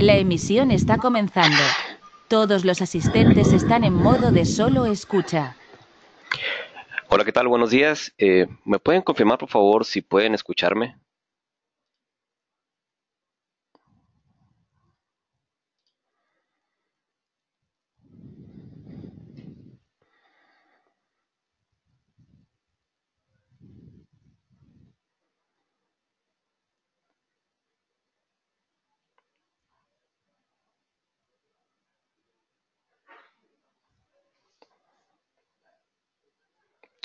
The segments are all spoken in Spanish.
La emisión está comenzando. Todos los asistentes están en modo de solo escucha. Hola, ¿qué tal? Buenos días. Eh, ¿Me pueden confirmar, por favor, si pueden escucharme?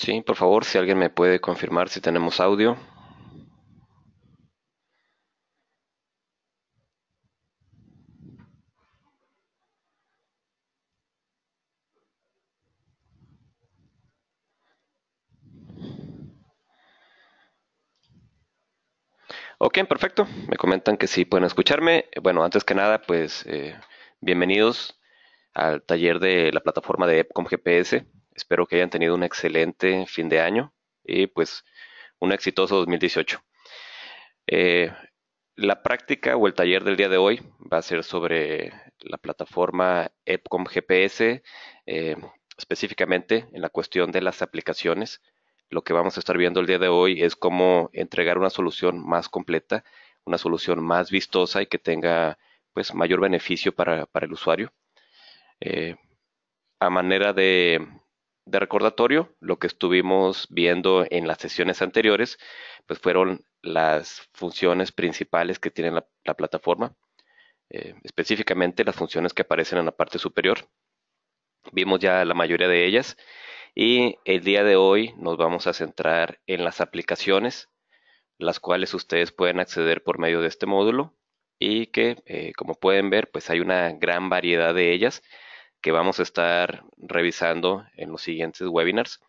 Sí, por favor, si alguien me puede confirmar si tenemos audio. Ok, perfecto. Me comentan que sí pueden escucharme. Bueno, antes que nada, pues eh, bienvenidos al taller de la plataforma de Epcom GPS. Espero que hayan tenido un excelente fin de año y pues un exitoso 2018. Eh, la práctica o el taller del día de hoy va a ser sobre la plataforma EPCOM GPS, eh, específicamente en la cuestión de las aplicaciones. Lo que vamos a estar viendo el día de hoy es cómo entregar una solución más completa, una solución más vistosa y que tenga pues mayor beneficio para, el usuario. Eh, a manera de, de recordatorio, lo que estuvimos viendo en las sesiones anteriores, pues fueron las funciones principales que tiene la, plataforma, eh, específicamente las funciones que aparecen en la parte superior. Vimos ya la mayoría de ellas y el día de hoy nos vamos a centrar en las aplicaciones, las cuales ustedes pueden acceder por medio de este módulo y que, eh, como pueden ver, pues hay una gran variedad de ellas que vamos a estar revisando en los siguientes webinars.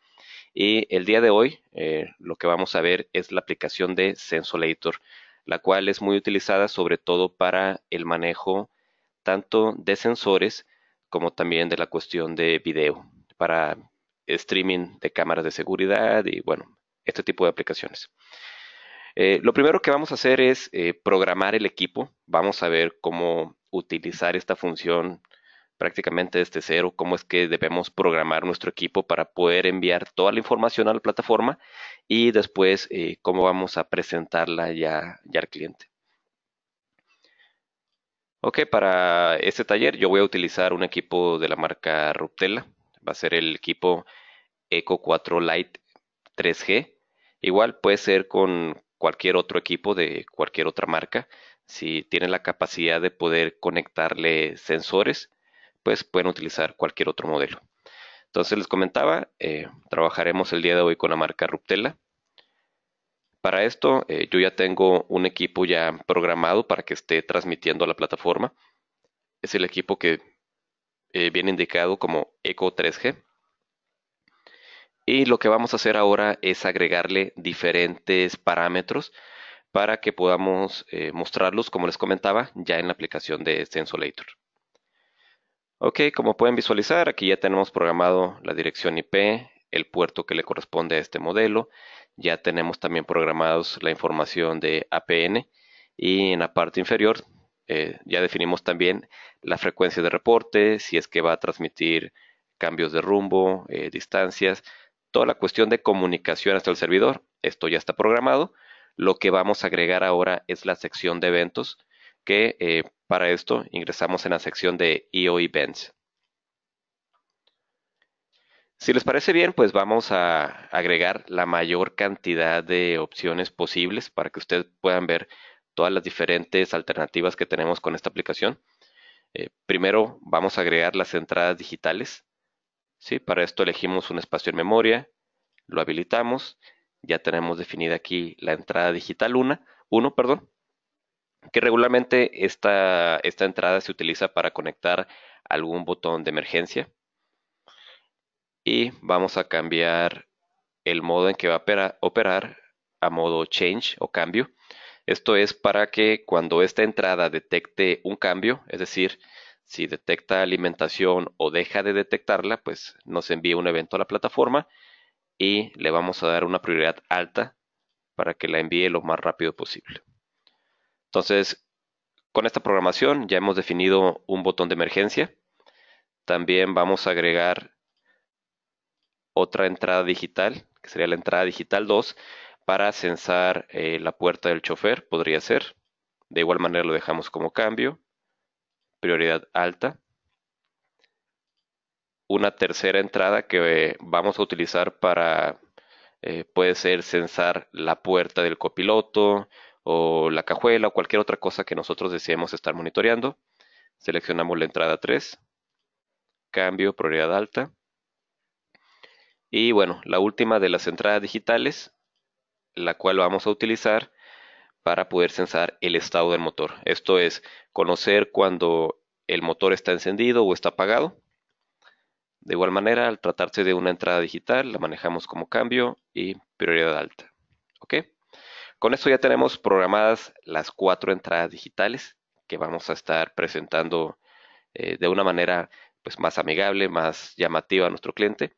Y el día de hoy eh, lo que vamos a ver es la aplicación de Sensolator, la cual es muy utilizada sobre todo para el manejo tanto de sensores como también de la cuestión de video para streaming de cámaras de seguridad y bueno, este tipo de aplicaciones. Eh, lo primero que vamos a hacer es eh, programar el equipo. Vamos a ver cómo utilizar esta función prácticamente desde cero cómo es que debemos programar nuestro equipo para poder enviar toda la información a la plataforma y después eh, cómo vamos a presentarla ya, ya al cliente. Ok, para este taller yo voy a utilizar un equipo de la marca Ruptela. Va a ser el equipo Eco 4 Lite 3G. Igual puede ser con cualquier otro equipo de cualquier otra marca. Si tiene la capacidad de poder conectarle sensores pues pueden utilizar cualquier otro modelo. Entonces les comentaba, eh, trabajaremos el día de hoy con la marca Ruptela. Para esto eh, yo ya tengo un equipo ya programado para que esté transmitiendo a la plataforma. Es el equipo que eh, viene indicado como Eco 3G. Y lo que vamos a hacer ahora es agregarle diferentes parámetros para que podamos mostrarlos, como les comentaba, ya en la aplicación de Sensolator. Ok, como pueden visualizar, aquí ya tenemos programado la dirección IP, el puerto que le corresponde a este modelo. Ya tenemos también programados la información de APN y en la parte inferior eh, ya definimos también la frecuencia de reporte, si es que va a transmitir cambios de rumbo, eh, distancias, toda la cuestión de comunicación hasta el servidor. Esto ya está programado. Lo que vamos a agregar ahora es la sección de eventos que eh, para esto, ingresamos en la sección de EO Events. Si les parece bien, pues vamos a agregar la mayor cantidad de opciones posibles para que ustedes puedan ver todas las diferentes alternativas que tenemos con esta aplicación. Eh, primero vamos a agregar las entradas digitales. ¿sí? Para esto elegimos un espacio en memoria, lo habilitamos, ya tenemos definida aquí la entrada digital 1, perdón, que regularmente esta, entrada se utiliza para conectar algún botón de emergencia. Y vamos a cambiar el modo en que va a operar a modo change o cambio. Esto es para que cuando esta entrada detecte un cambio, es decir, si detecta alimentación o deja de detectarla, pues nos envíe un evento a la plataforma y le vamos a dar una prioridad alta para que la envíe lo más rápido posible. Entonces, con esta programación ya hemos definido un botón de emergencia. También vamos a agregar otra entrada digital, que sería la entrada digital 2, para censar eh, la puerta del chofer, podría ser. De igual manera lo dejamos como cambio, prioridad alta. Una tercera entrada que eh, vamos a utilizar para, eh, puede ser censar la puerta del copiloto o la cajuela o cualquier otra cosa que nosotros deseemos estar monitoreando. Seleccionamos la entrada 3, cambio, prioridad alta. Y bueno, la última de las entradas digitales, la cual vamos a utilizar para poder censar el estado del motor. Esto es conocer cuando el motor está encendido o está apagado. De igual manera, al tratarse de una entrada digital, la manejamos como cambio y prioridad alta. ¿Ok? Con esto ya tenemos programadas las cuatro entradas digitales que vamos a estar presentando eh, de una manera pues, más amigable, más llamativa a nuestro cliente.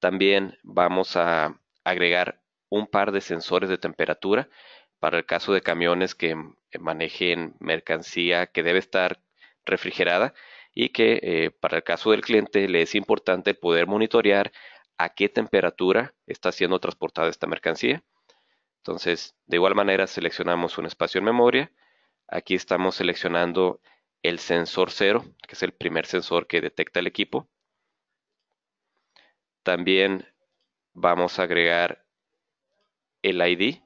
También vamos a agregar un par de sensores de temperatura para el caso de camiones que eh, manejen mercancía que debe estar refrigerada y que eh, para el caso del cliente le es importante poder monitorear a qué temperatura está siendo transportada esta mercancía. Entonces, de igual manera, seleccionamos un espacio en memoria. Aquí estamos seleccionando el sensor 0, que es el primer sensor que detecta el equipo. También vamos a agregar el ID.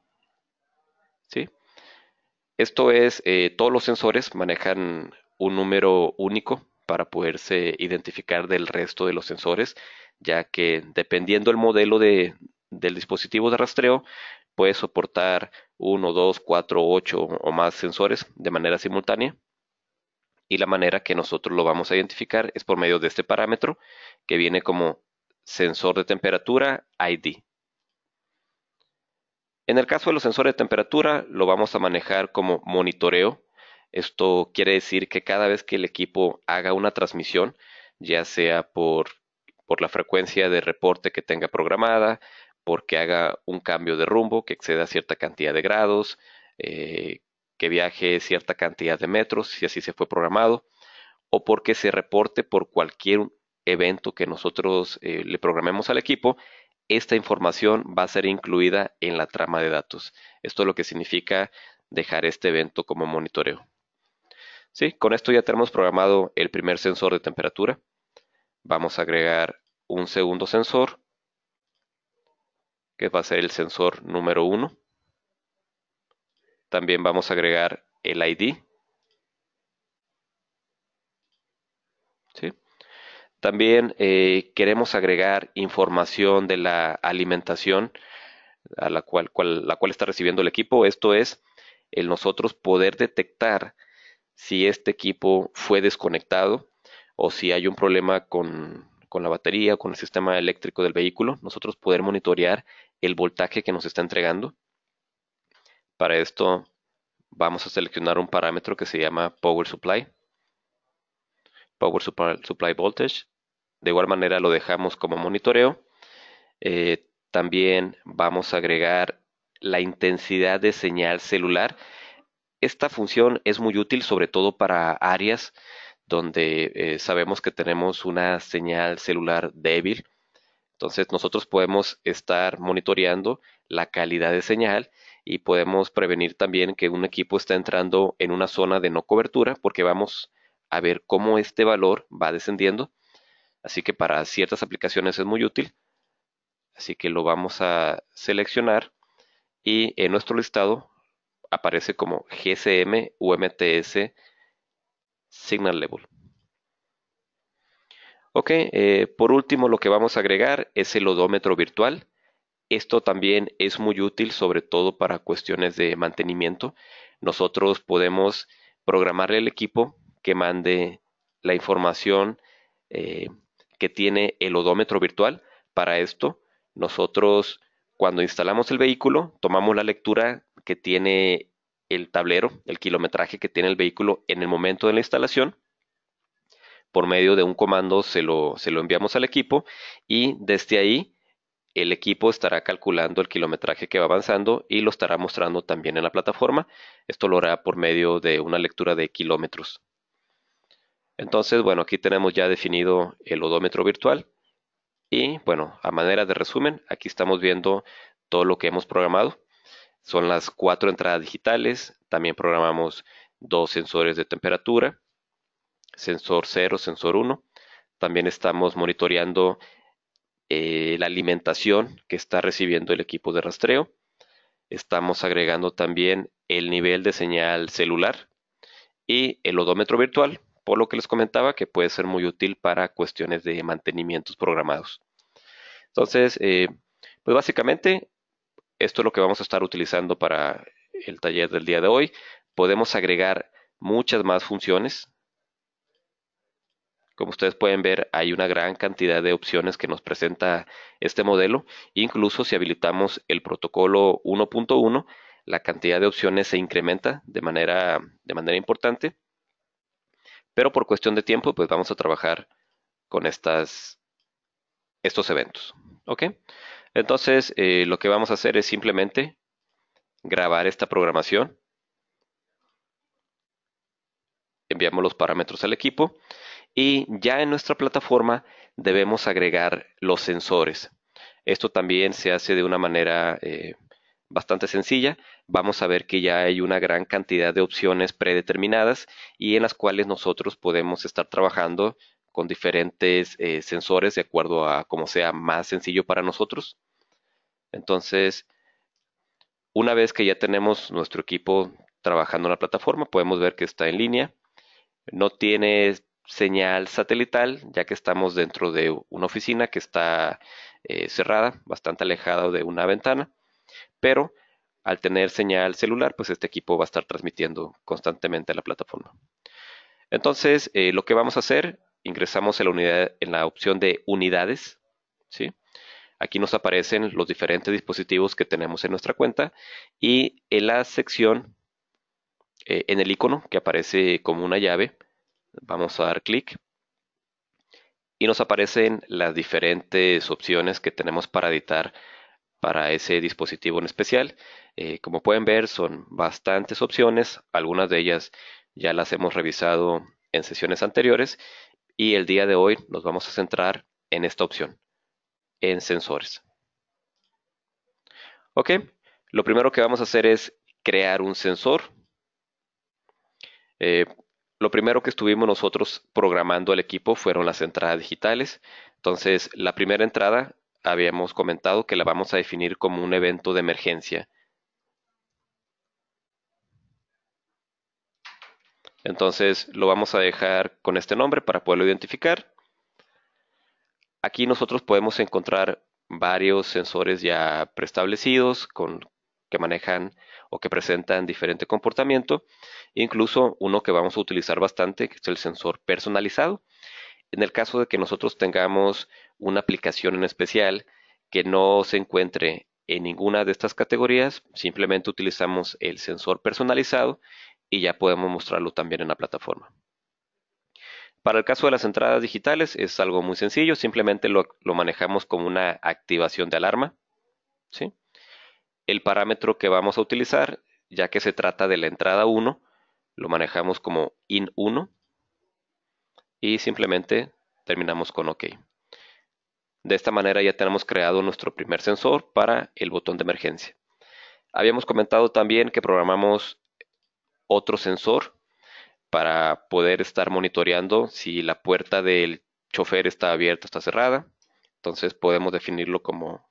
Esto es, eh, todos los sensores manejan un número único para poderse identificar del resto de los sensores, ya que dependiendo el modelo del dispositivo de rastreo, puede soportar 1, 2, 4, 8 o más sensores de manera simultánea. Y la manera que nosotros lo vamos a identificar es por medio de este parámetro que viene como sensor de temperatura ID. En el caso de los sensores de temperatura lo vamos a manejar como monitoreo. Esto quiere decir que cada vez que el equipo haga una transmisión, ya sea por, por la frecuencia de reporte que tenga programada porque haga un cambio de rumbo, que exceda cierta cantidad de grados, eh, que viaje cierta cantidad de metros, si así se fue programado, o porque se reporte por cualquier evento que nosotros eh, le programemos al equipo, esta información va a ser incluida en la trama de datos. Esto es lo que significa dejar este evento como monitoreo. con esto ya tenemos programado el primer sensor de temperatura. Vamos a agregar un segundo sensor que va a ser el sensor número uno. También vamos a agregar el ID. También eh, queremos agregar información de la alimentación a la cual, está recibiendo el equipo. Esto es el nosotros poder detectar si este equipo fue desconectado o si hay un problema con, con la batería, con el sistema eléctrico del vehículo, nosotros poder monitorear el voltaje que nos está entregando. Para esto vamos a seleccionar un parámetro que se llama Power Supply. Power Supply Voltage. De igual manera lo dejamos como monitoreo. Eh, también vamos a agregar la intensidad de señal celular. Esta función es muy útil sobre todo para áreas donde eh, sabemos que tenemos una señal celular débil entonces nosotros podemos estar monitoreando la calidad de señal y podemos prevenir también que un equipo está entrando en una zona de no cobertura porque vamos a ver cómo este valor va descendiendo. Así que para ciertas aplicaciones es muy útil. Así que lo vamos a seleccionar y en nuestro listado aparece como GCM UMTS Signal Level. Ok, eh, por último lo que vamos a agregar es el odómetro virtual. Esto también es muy útil, sobre todo para cuestiones de mantenimiento. Nosotros podemos programarle el equipo que mande la información eh, que tiene el odómetro virtual. Para esto, nosotros cuando instalamos el vehículo, tomamos la lectura que tiene el tablero, el kilometraje que tiene el vehículo en el momento de la instalación por medio de un comando se lo, enviamos al equipo y desde ahí el equipo estará calculando el kilometraje que va avanzando y lo estará mostrando también en la plataforma. Esto lo hará por medio de una lectura de kilómetros. Entonces, bueno, aquí tenemos ya definido el odómetro virtual. Y bueno, a manera de resumen, aquí estamos viendo todo lo que hemos programado. Son las cuatro entradas digitales. También programamos dos sensores de temperatura sensor 0, sensor 1. También estamos monitoreando eh, la alimentación que está recibiendo el equipo de rastreo. Estamos agregando también el nivel de señal celular y el odómetro virtual, por lo que les comentaba que puede ser muy útil para cuestiones de mantenimientos programados. Entonces, eh, pues básicamente esto es lo que vamos a estar utilizando para el taller del día de hoy. Podemos agregar muchas más funciones como ustedes pueden ver, hay una gran cantidad de opciones que nos presenta este modelo. Incluso si habilitamos el protocolo 1.1, la cantidad de opciones se incrementa de manera, de manera importante. Pero por cuestión de tiempo, pues vamos a trabajar con estas, estos eventos. ¿Ok? Entonces, eh, lo que vamos a hacer es simplemente grabar esta programación. Enviamos los parámetros al equipo y ya en nuestra plataforma debemos agregar los sensores. Esto también se hace de una manera eh, bastante sencilla. Vamos a ver que ya hay una gran cantidad de opciones predeterminadas y en las cuales nosotros podemos estar trabajando con diferentes eh, sensores de acuerdo a cómo sea más sencillo para nosotros. Entonces, una vez que ya tenemos nuestro equipo trabajando en la plataforma, podemos ver que está en línea. No tiene señal satelital, ya que estamos dentro de una oficina que está eh, cerrada, bastante alejada de una ventana, pero al tener señal celular, pues este equipo va a estar transmitiendo constantemente a la plataforma. Entonces, eh, lo que vamos a hacer, ingresamos en la, en la opción de unidades, Aquí nos aparecen los diferentes dispositivos que tenemos en nuestra cuenta y en la sección, eh, en el icono que aparece como una llave, Vamos a dar clic y nos aparecen las diferentes opciones que tenemos para editar para ese dispositivo en especial. Eh, como pueden ver son bastantes opciones, algunas de ellas ya las hemos revisado en sesiones anteriores y el día de hoy nos vamos a centrar en esta opción, en sensores. Ok, lo primero que vamos a hacer es crear un sensor. Eh, lo primero que estuvimos nosotros programando al equipo fueron las entradas digitales. Entonces, la primera entrada habíamos comentado que la vamos a definir como un evento de emergencia. Entonces lo vamos a dejar con este nombre para poderlo identificar. Aquí nosotros podemos encontrar varios sensores ya preestablecidos con, que manejan o que presentan diferente comportamiento, incluso uno que vamos a utilizar bastante, que es el sensor personalizado. En el caso de que nosotros tengamos una aplicación en especial que no se encuentre en ninguna de estas categorías, simplemente utilizamos el sensor personalizado y ya podemos mostrarlo también en la plataforma. Para el caso de las entradas digitales es algo muy sencillo, simplemente lo, manejamos como una activación de alarma. ¿sí? El parámetro que vamos a utilizar, ya que se trata de la entrada 1, lo manejamos como in1 y simplemente terminamos con OK. De esta manera ya tenemos creado nuestro primer sensor para el botón de emergencia. Habíamos comentado también que programamos otro sensor para poder estar monitoreando si la puerta del chofer está abierta o está cerrada. Entonces podemos definirlo como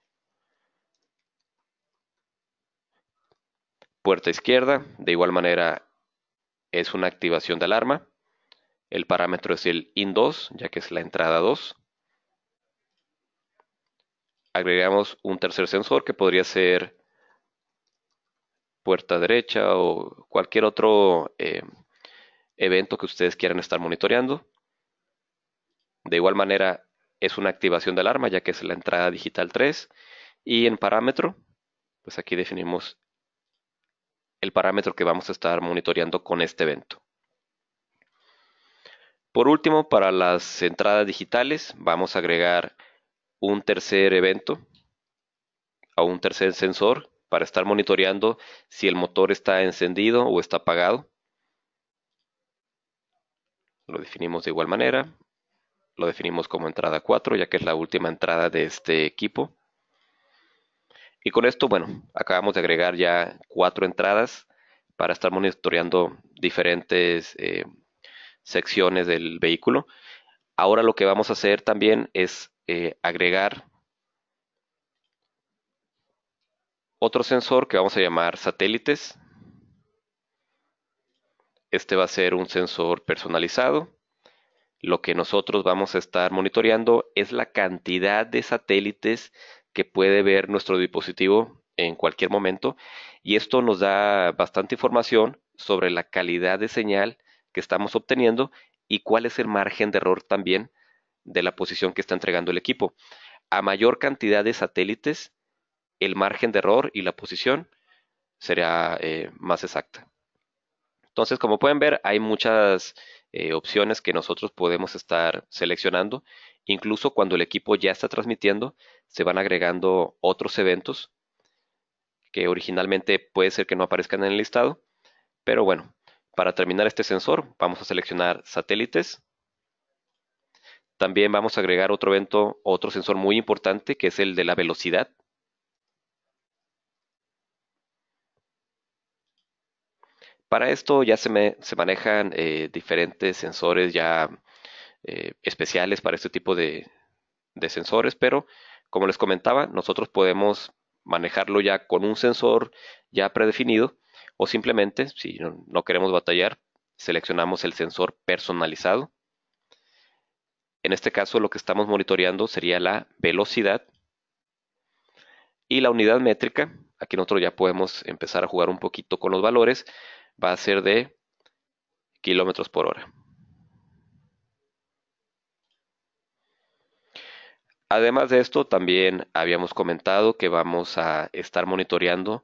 puerta izquierda. De igual manera es una activación de alarma. El parámetro es el IN2, ya que es la entrada 2. Agregamos un tercer sensor que podría ser puerta derecha o cualquier otro eh, evento que ustedes quieran estar monitoreando. De igual manera es una activación de alarma ya que es la entrada digital 3 y en parámetro pues aquí definimos el parámetro que vamos a estar monitoreando con este evento. Por último, para las entradas digitales, vamos a agregar un tercer evento a un tercer sensor para estar monitoreando si el motor está encendido o está apagado. Lo definimos de igual manera. Lo definimos como entrada 4, ya que es la última entrada de este equipo. Y con esto, bueno, acabamos de agregar ya cuatro entradas para estar monitoreando diferentes eh, secciones del vehículo. Ahora lo que vamos a hacer también es eh, agregar otro sensor que vamos a llamar satélites. Este va a ser un sensor personalizado. Lo que nosotros vamos a estar monitoreando es la cantidad de satélites que puede ver nuestro dispositivo en cualquier momento y esto nos da bastante información sobre la calidad de señal que estamos obteniendo y cuál es el margen de error también de la posición que está entregando el equipo. A mayor cantidad de satélites, el margen de error y la posición será eh, más exacta. Entonces, como pueden ver, hay muchas eh, opciones que nosotros podemos estar seleccionando Incluso cuando el equipo ya está transmitiendo, se van agregando otros eventos que originalmente puede ser que no aparezcan en el listado. Pero bueno, para terminar este sensor, vamos a seleccionar satélites. También vamos a agregar otro evento, otro sensor muy importante, que es el de la velocidad. Para esto ya se, se manejan eh, diferentes sensores ya eh, especiales para este tipo de, sensores, pero como les comentaba, nosotros podemos manejarlo ya con un sensor ya predefinido o simplemente, si no, no queremos batallar, seleccionamos el sensor personalizado. En este caso lo que estamos monitoreando sería la velocidad y la unidad métrica. Aquí nosotros ya podemos empezar a jugar un poquito con los valores. Va a ser de kilómetros por hora. Además de esto, también habíamos comentado que vamos a estar monitoreando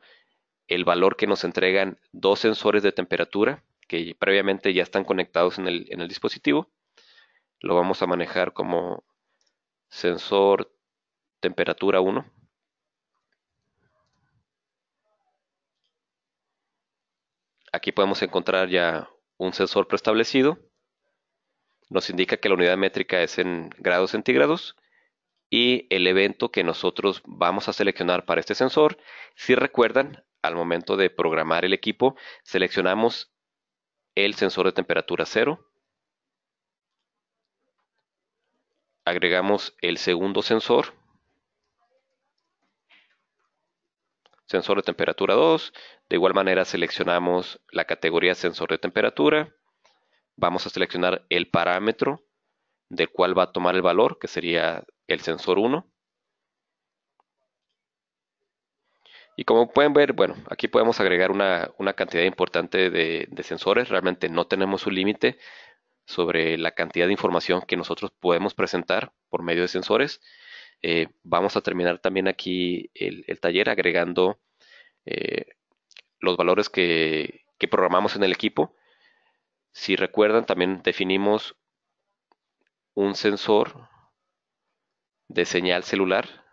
el valor que nos entregan dos sensores de temperatura que previamente ya están conectados en el, dispositivo. Lo vamos a manejar como sensor temperatura 1. Aquí podemos encontrar ya un sensor preestablecido. Nos indica que la unidad métrica es en grados centígrados y el evento que nosotros vamos a seleccionar para este sensor. Si recuerdan, al momento de programar el equipo, seleccionamos el sensor de temperatura cero. Agregamos el segundo sensor, sensor de temperatura 2. De igual manera seleccionamos la categoría sensor de temperatura. Vamos a seleccionar el parámetro del cual va a tomar el valor, que sería el sensor 1. Y como pueden ver, bueno, aquí podemos agregar una, cantidad importante de, sensores. Realmente no tenemos un límite sobre la cantidad de información que nosotros podemos presentar por medio de sensores. Eh, vamos a terminar también aquí el, taller agregando eh, los valores que, que programamos en el equipo. Si recuerdan, también definimos un sensor de señal celular,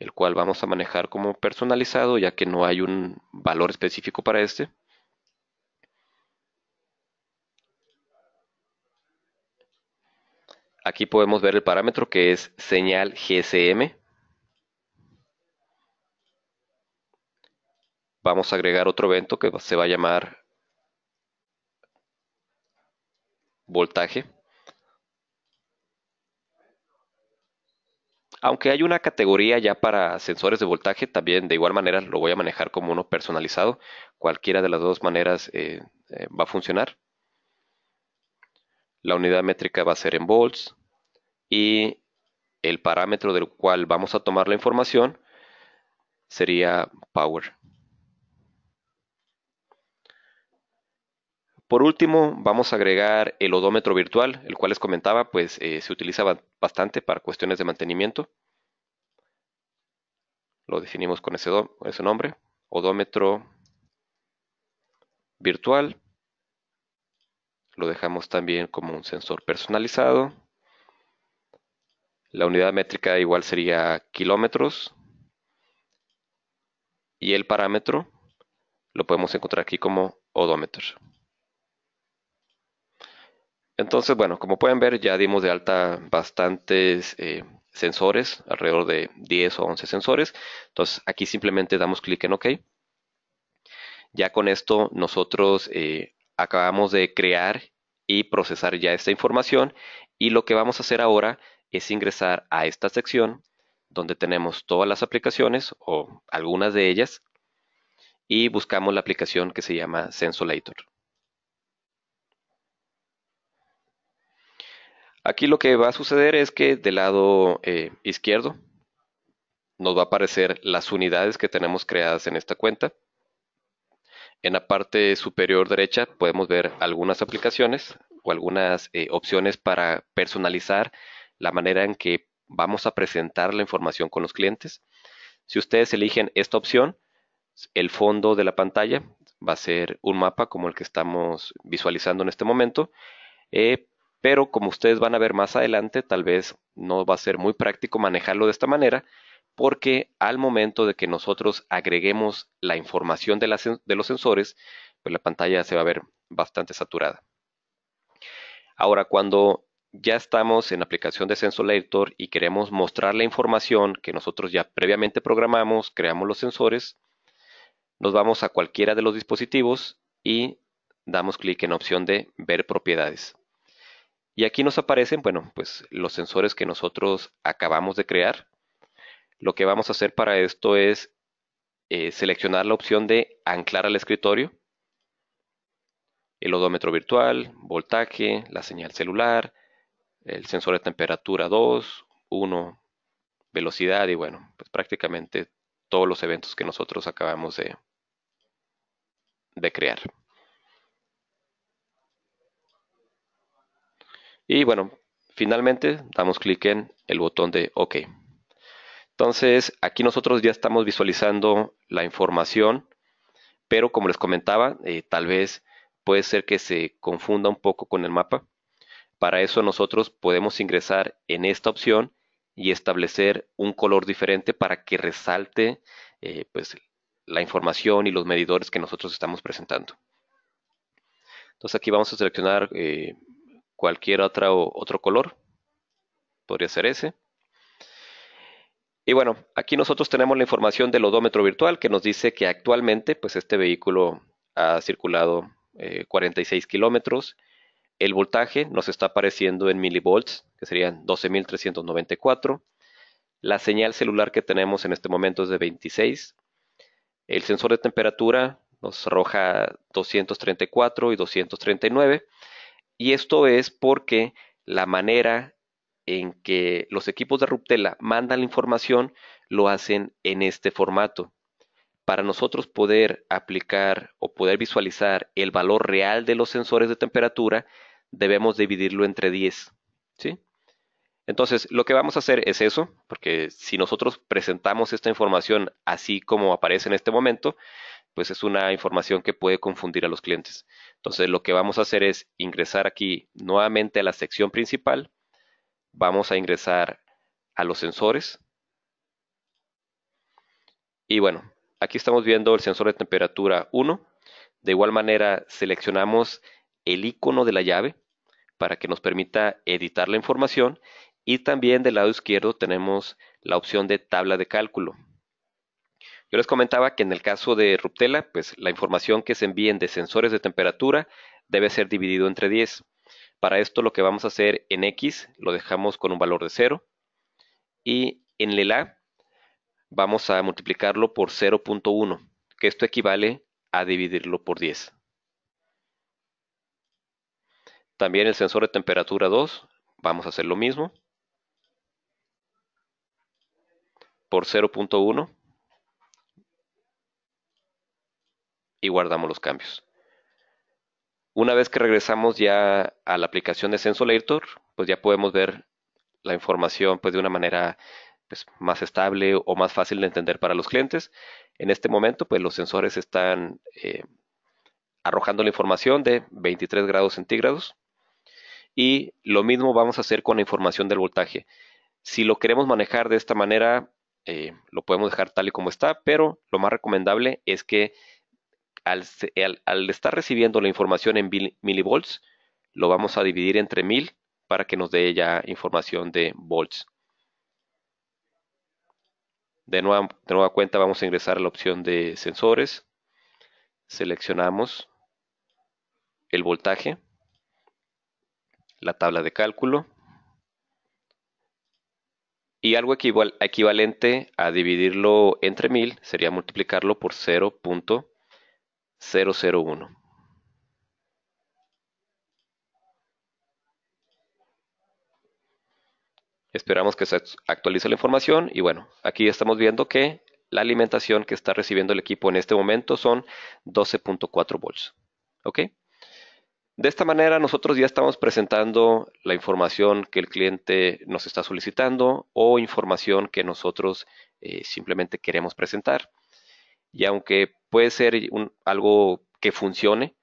el cual vamos a manejar como personalizado ya que no hay un valor específico para este. Aquí podemos ver el parámetro que es señal GSM. Vamos a agregar otro evento que se va a llamar voltaje. Aunque hay una categoría ya para sensores de voltaje, también de igual manera lo voy a manejar como uno personalizado. Cualquiera de las dos maneras eh, eh, va a funcionar. La unidad métrica va a ser en volts y el parámetro del cual vamos a tomar la información sería power. Por último, vamos a agregar el odómetro virtual, el cual les comentaba, pues eh, se utiliza bastante para cuestiones de mantenimiento. Lo definimos con ese, ese nombre, odómetro virtual. Lo dejamos también como un sensor personalizado. La unidad métrica igual sería kilómetros. Y el parámetro lo podemos encontrar aquí como odómetro. Entonces, bueno, como pueden ver, ya dimos de alta bastantes eh, sensores, alrededor de 10 o 11 sensores. Entonces, aquí simplemente damos clic en OK. Ya con esto nosotros eh, acabamos de crear y procesar ya esta información y lo que vamos a hacer ahora es ingresar a esta sección donde tenemos todas las aplicaciones o algunas de ellas y buscamos la aplicación que se llama Sensolator. Aquí lo que va a suceder es que del lado eh, izquierdo nos va a aparecer las unidades que tenemos creadas en esta cuenta. En la parte superior derecha podemos ver algunas aplicaciones o algunas eh, opciones para personalizar la manera en que vamos a presentar la información con los clientes. Si ustedes eligen esta opción, el fondo de la pantalla va a ser un mapa como el que estamos visualizando en este momento, eh, pero como ustedes van a ver más adelante, tal vez no va a ser muy práctico manejarlo de esta manera, porque al momento de que nosotros agreguemos la información de, los sensores, pues la pantalla se va a ver bastante saturada. Ahora, cuando ya estamos en la aplicación de Editor y queremos mostrar la información que nosotros ya previamente programamos, creamos los sensores, nos vamos a cualquiera de los dispositivos y damos clic en la opción de ver propiedades. Y aquí nos aparecen, bueno, pues los sensores que nosotros acabamos de crear. Lo que vamos a hacer para esto es eh, seleccionar la opción de anclar al escritorio, el odómetro virtual, voltaje, la señal celular, el sensor de temperatura 2, 1, velocidad y bueno, pues prácticamente todos los eventos que nosotros acabamos de, de crear. Y bueno, finalmente damos clic en el botón de OK. Entonces, aquí nosotros ya estamos visualizando la información, pero como les comentaba, eh, tal vez puede ser que se confunda un poco con el mapa. Para eso nosotros podemos ingresar en esta opción y establecer un color diferente para que resalte eh, pues, la información y los medidores que nosotros estamos presentando. Entonces aquí vamos a seleccionar eh, cualquier otro, otro color. Podría ser ese. Y bueno, aquí nosotros tenemos la información del odómetro virtual que nos dice que actualmente pues este vehículo ha circulado 46 eh, kilómetros. El voltaje nos está apareciendo en milivolts, que serían 12.394. La señal celular que tenemos en este momento es de 26. El sensor de temperatura nos arroja 234 y 239. Y esto es porque la manera en que los equipos de Ruptela mandan la información lo hacen en este formato. Para nosotros poder aplicar o poder visualizar el valor real de los sensores de temperatura, debemos dividirlo entre 10. ¿sí? Entonces, lo que vamos a hacer es eso, porque si nosotros presentamos esta información así como aparece en este momento, pues es una información que puede confundir a los clientes. Entonces lo que vamos a hacer es ingresar aquí nuevamente a la sección principal, vamos a ingresar a los sensores y bueno, aquí estamos viendo el sensor de temperatura 1. De igual manera seleccionamos el icono de la llave para que nos permita editar la información y también del lado izquierdo tenemos la opción de tabla de cálculo. Yo les comentaba que en el caso de Ruptela, pues la información que se envíen de sensores de temperatura debe ser dividido entre 10. Para esto lo que vamos a hacer en X lo dejamos con un valor de 0 y en Lela vamos a multiplicarlo por 0.1, que esto equivale a dividirlo por 10. También el sensor de temperatura 2, vamos a hacer lo mismo, por 0.1 y guardamos los cambios. Una vez que regresamos ya a la aplicación de Sensolator, pues ya podemos ver la información pues de una manera pues, más estable o más fácil de entender para los clientes. En este momento, pues los sensores están eh, arrojando la información de 23 grados centígrados. Y lo mismo vamos a hacer con la información del voltaje. Si lo queremos manejar de esta manera, eh, lo podemos dejar tal y como está, pero lo más recomendable es que al, estar recibiendo la información en milivolts, lo vamos a dividir entre mil para que nos dé ya información de volts. De nueva, cuenta vamos a ingresar a la opción de sensores, seleccionamos el voltaje, la tabla de cálculo y algo equivalente a dividirlo entre 1000 sería multiplicarlo por 0. 001esperamos que se actualice la información y bueno, aquí estamos viendo que la alimentación que está recibiendo el equipo en este momento son 12.4 volts. ¿Ok? De esta manera nosotros ya estamos presentando la información que el cliente nos está solicitando o información que nosotros eh, simplemente queremos presentar. Y aunque puede ser algo que funcione,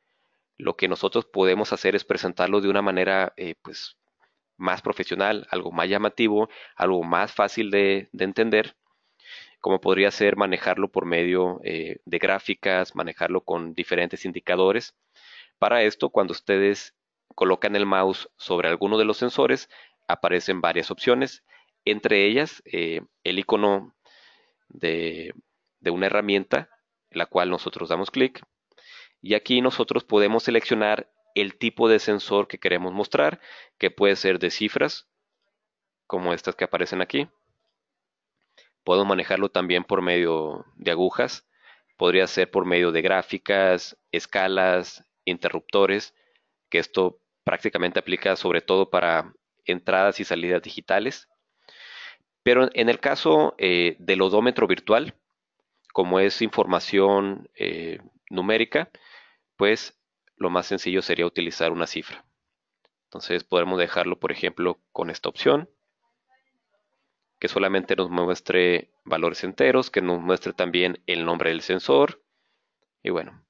lo que nosotros podemos hacer es presentarlo de una manera eh, pues, más profesional, algo más llamativo, algo más fácil de, entender, como podría ser manejarlo por medio eh, de gráficas, manejarlo con diferentes indicadores. Para esto, cuando ustedes colocan el mouse sobre alguno de los sensores, aparecen varias opciones, entre ellas eh, el icono de, de una herramienta, en la cual nosotros damos clic, y aquí nosotros podemos seleccionar el tipo de sensor que queremos mostrar, que puede ser de cifras, como estas que aparecen aquí. Puedo manejarlo también por medio de agujas, podría ser por medio de gráficas, escalas, interruptores, que esto prácticamente aplica sobre todo para entradas y salidas digitales. Pero en el caso eh, del odómetro virtual, como es información eh, numérica, pues lo más sencillo sería utilizar una cifra. Entonces podemos dejarlo, por ejemplo, con esta opción, que solamente nos muestre valores enteros, que nos muestre también el nombre del sensor. Y bueno,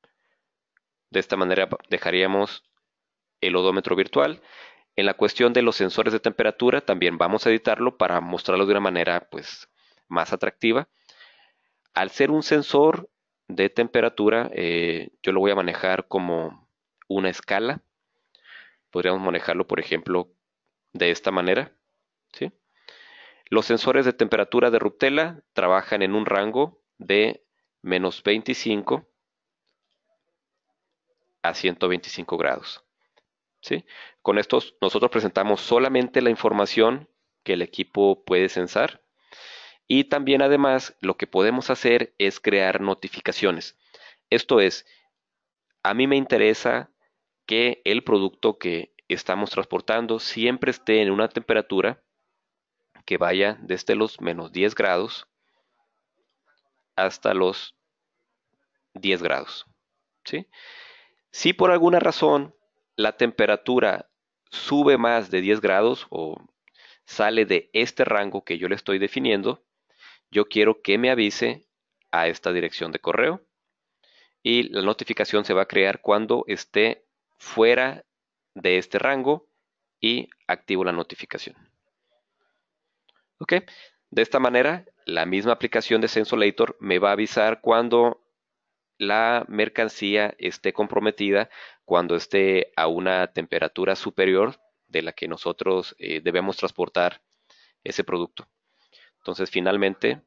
de esta manera dejaríamos el odómetro virtual. En la cuestión de los sensores de temperatura, también vamos a editarlo para mostrarlo de una manera pues, más atractiva. Al ser un sensor de temperatura, eh, yo lo voy a manejar como una escala. Podríamos manejarlo, por ejemplo, de esta manera. Los sensores de temperatura de Ruptela trabajan en un rango de menos 25 a 125 grados. Con estos nosotros presentamos solamente la información que el equipo puede censar y también además lo que podemos hacer es crear notificaciones. Esto es, a mí me interesa que el producto que estamos transportando siempre esté en una temperatura que vaya desde los menos 10 grados hasta los 10 grados. Si por alguna razón la temperatura sube más de 10 grados o sale de este rango que yo le estoy definiendo, yo quiero que me avise a esta dirección de correo y la notificación se va a crear cuando esté fuera de este rango y activo la notificación. De esta manera, la misma aplicación de Sensolator me va a avisar cuando la mercancía esté comprometida, cuando esté a una temperatura superior de la que nosotros eh, debemos transportar ese producto. Entonces finalmente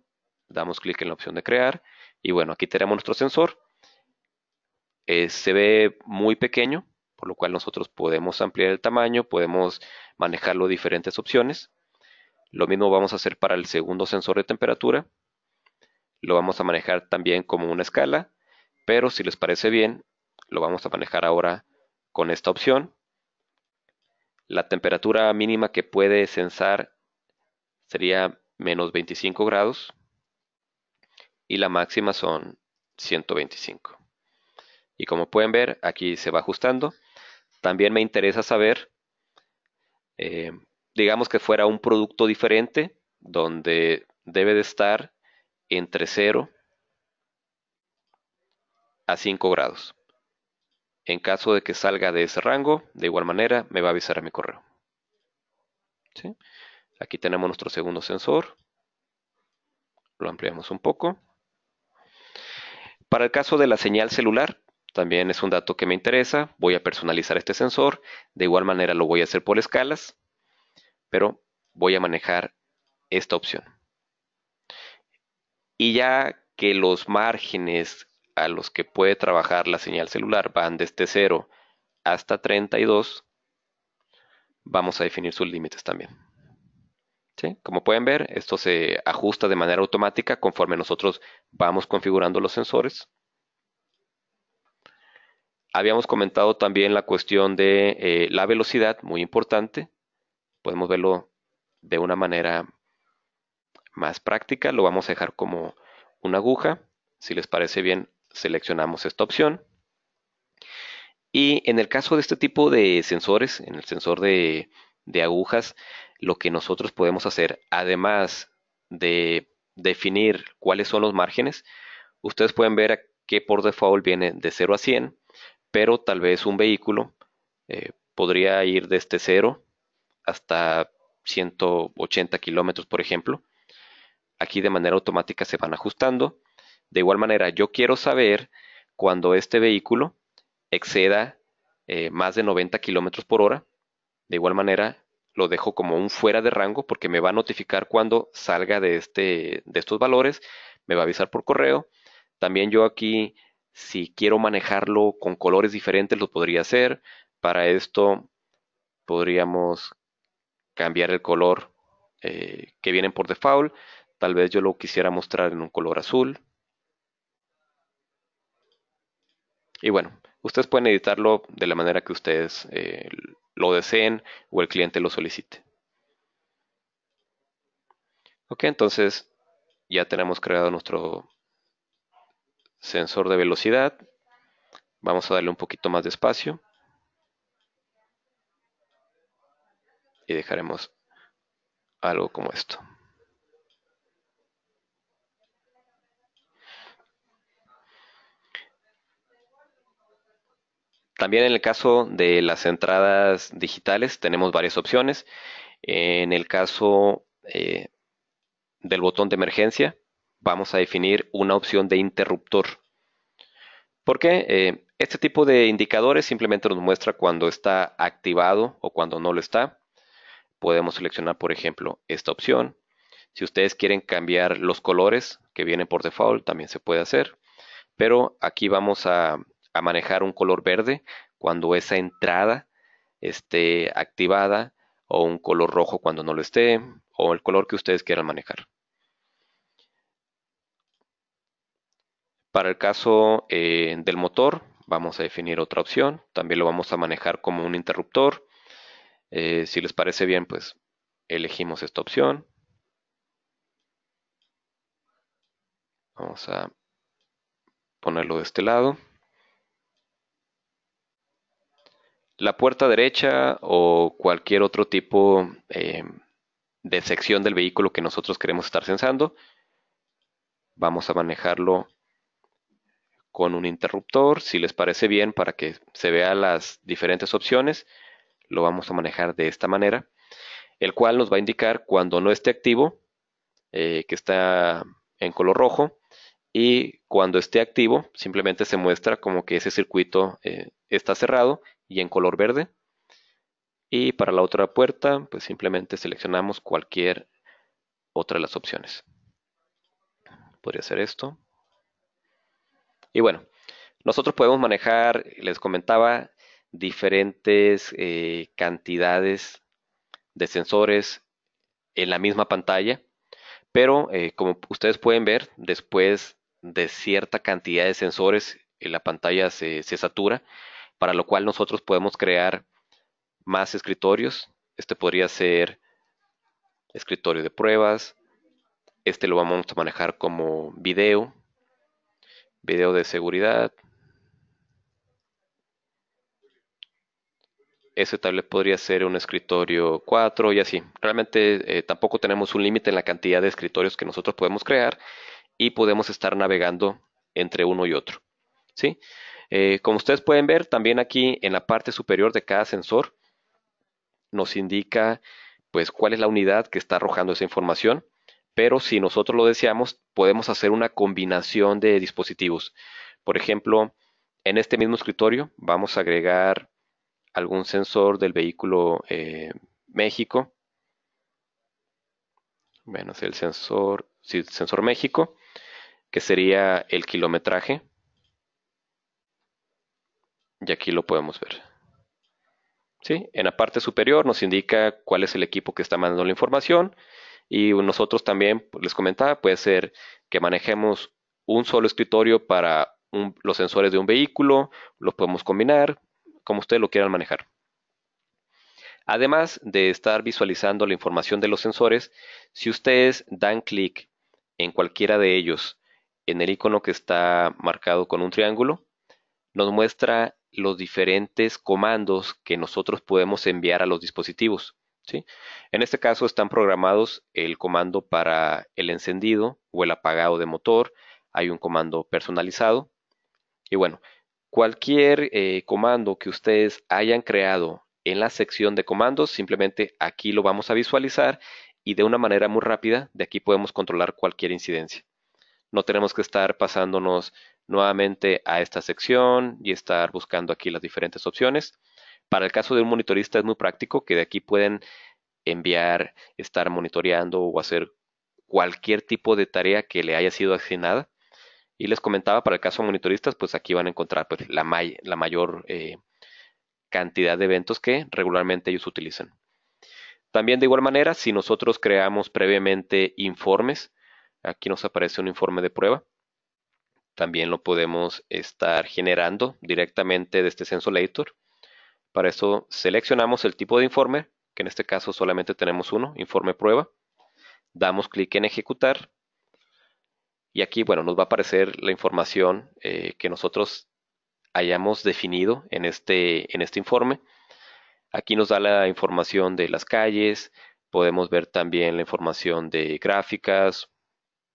damos clic en la opción de crear y bueno, aquí tenemos nuestro sensor. Eh, se ve muy pequeño, por lo cual nosotros podemos ampliar el tamaño, podemos manejarlo diferentes opciones. Lo mismo vamos a hacer para el segundo sensor de temperatura. Lo vamos a manejar también como una escala, pero si les parece bien, lo vamos a manejar ahora con esta opción. La temperatura mínima que puede censar sería menos 25 grados y la máxima son 125. Y como pueden ver, aquí se va ajustando. También me interesa saber, eh, digamos que fuera un producto diferente, donde debe de estar entre 0 a 5 grados. En caso de que salga de ese rango, de igual manera, me va a avisar a mi correo. ¿Sí? Aquí tenemos nuestro segundo sensor. Lo ampliamos un poco. Para el caso de la señal celular, también es un dato que me interesa. Voy a personalizar este sensor. De igual manera lo voy a hacer por escalas, pero voy a manejar esta opción. Y ya que los márgenes a los que puede trabajar la señal celular van desde 0 hasta 32, vamos a definir sus límites también. Como pueden ver, esto se ajusta de manera automática conforme nosotros vamos configurando los sensores. Habíamos comentado también la cuestión de eh, la velocidad, muy importante. Podemos verlo de una manera más práctica. Lo vamos a dejar como una aguja. Si les parece bien, seleccionamos esta opción. Y en el caso de este tipo de sensores, en el sensor de agujas, lo que nosotros podemos hacer, además de definir cuáles son los márgenes, ustedes pueden ver que por default viene de 0 a 100, pero tal vez un vehículo eh, podría ir desde 0 hasta 180 kilómetros, por ejemplo. Aquí de manera automática se van ajustando. De igual manera, yo quiero saber cuando este vehículo exceda eh, más de 90 kilómetros por hora. De igual manera, lo dejo como un fuera de rango porque me va a notificar cuando salga de, este, de estos valores, me va a avisar por correo. También yo aquí, si quiero manejarlo con colores diferentes, lo podría hacer. Para esto podríamos cambiar el color eh, que vienen por default. Tal vez yo lo quisiera mostrar en un color azul. Y bueno, ustedes pueden editarlo de la manera que ustedes eh, lo deseen o el cliente lo solicite. Ok, entonces ya tenemos creado nuestro sensor de velocidad. Vamos a darle un poquito más de espacio. Y dejaremos algo como esto. También en el caso de las entradas digitales tenemos varias opciones. En el caso eh, del botón de emergencia vamos a definir una opción de interruptor. ¿Por qué? Eh, este tipo de indicadores simplemente nos muestra cuando está activado o cuando no lo está. Podemos seleccionar, por ejemplo, esta opción. Si ustedes quieren cambiar los colores que vienen por default, también se puede hacer. Pero aquí vamos a a manejar un color verde cuando esa entrada esté activada o un color rojo cuando no lo esté o el color que ustedes quieran manejar. Para el caso eh, del motor vamos a definir otra opción, también lo vamos a manejar como un interruptor. Eh, si les parece bien pues elegimos esta opción. Vamos a ponerlo de este lado. la puerta derecha o cualquier otro tipo eh, de sección del vehículo que nosotros queremos estar censando. Vamos a manejarlo con un interruptor, si les parece bien, para que se vean las diferentes opciones. Lo vamos a manejar de esta manera, el cual nos va a indicar cuando no esté activo, eh, que está en color rojo, y cuando esté activo, simplemente se muestra como que ese circuito eh, está cerrado y en color verde. Y para la otra puerta, pues simplemente seleccionamos cualquier otra de las opciones. Podría ser esto. Y bueno, nosotros podemos manejar, les comentaba, diferentes eh, cantidades de sensores en la misma pantalla, pero eh, como ustedes pueden ver, después de cierta cantidad de sensores, eh, la pantalla se satura para lo cual nosotros podemos crear más escritorios. Este podría ser escritorio de pruebas. Este lo vamos a manejar como video, video de seguridad. Ese tablet podría ser un escritorio 4 y así. Realmente eh, tampoco tenemos un límite en la cantidad de escritorios que nosotros podemos crear y podemos estar navegando entre uno y otro. ¿sí? Eh, como ustedes pueden ver, también aquí en la parte superior de cada sensor nos indica pues cuál es la unidad que está arrojando esa información, pero si nosotros lo deseamos, podemos hacer una combinación de dispositivos. Por ejemplo, en este mismo escritorio vamos a agregar algún sensor del vehículo eh, México. Bueno, el sensor, sensor México, que sería el kilometraje y aquí lo podemos ver. ¿Sí? En la parte superior nos indica cuál es el equipo que está mandando la información y nosotros también, pues, les comentaba, puede ser que manejemos un solo escritorio para los sensores de un vehículo, los podemos combinar, como ustedes lo quieran manejar. Además de estar visualizando la información de los sensores, si ustedes dan clic en cualquiera de ellos, en el icono que está marcado con un triángulo, nos muestra los diferentes comandos que nosotros podemos enviar a los dispositivos. ¿sí? En este caso están programados el comando para el encendido o el apagado de motor, hay un comando personalizado y bueno, cualquier eh, comando que ustedes hayan creado en la sección de comandos, simplemente aquí lo vamos a visualizar y de una manera muy rápida, de aquí podemos controlar cualquier incidencia. No tenemos que estar pasándonos nuevamente a esta sección y estar buscando aquí las diferentes opciones. Para el caso de un monitorista es muy práctico que de aquí pueden enviar, estar monitoreando o hacer cualquier tipo de tarea que le haya sido asignada. Y les comentaba, para el caso de monitoristas, pues aquí van a encontrar pues, la, la, mayor eh, cantidad de eventos que regularmente ellos utilizan. También de igual manera, si nosotros creamos previamente informes, aquí nos aparece un informe de prueba, también lo podemos estar generando directamente de este Sensolator. Para eso seleccionamos el tipo de informe, que en este caso solamente tenemos uno, informe prueba. Damos clic en ejecutar y aquí, bueno, nos va a aparecer la información eh, que nosotros hayamos definido en este, en este informe. Aquí nos da la información de las calles, podemos ver también la información de gráficas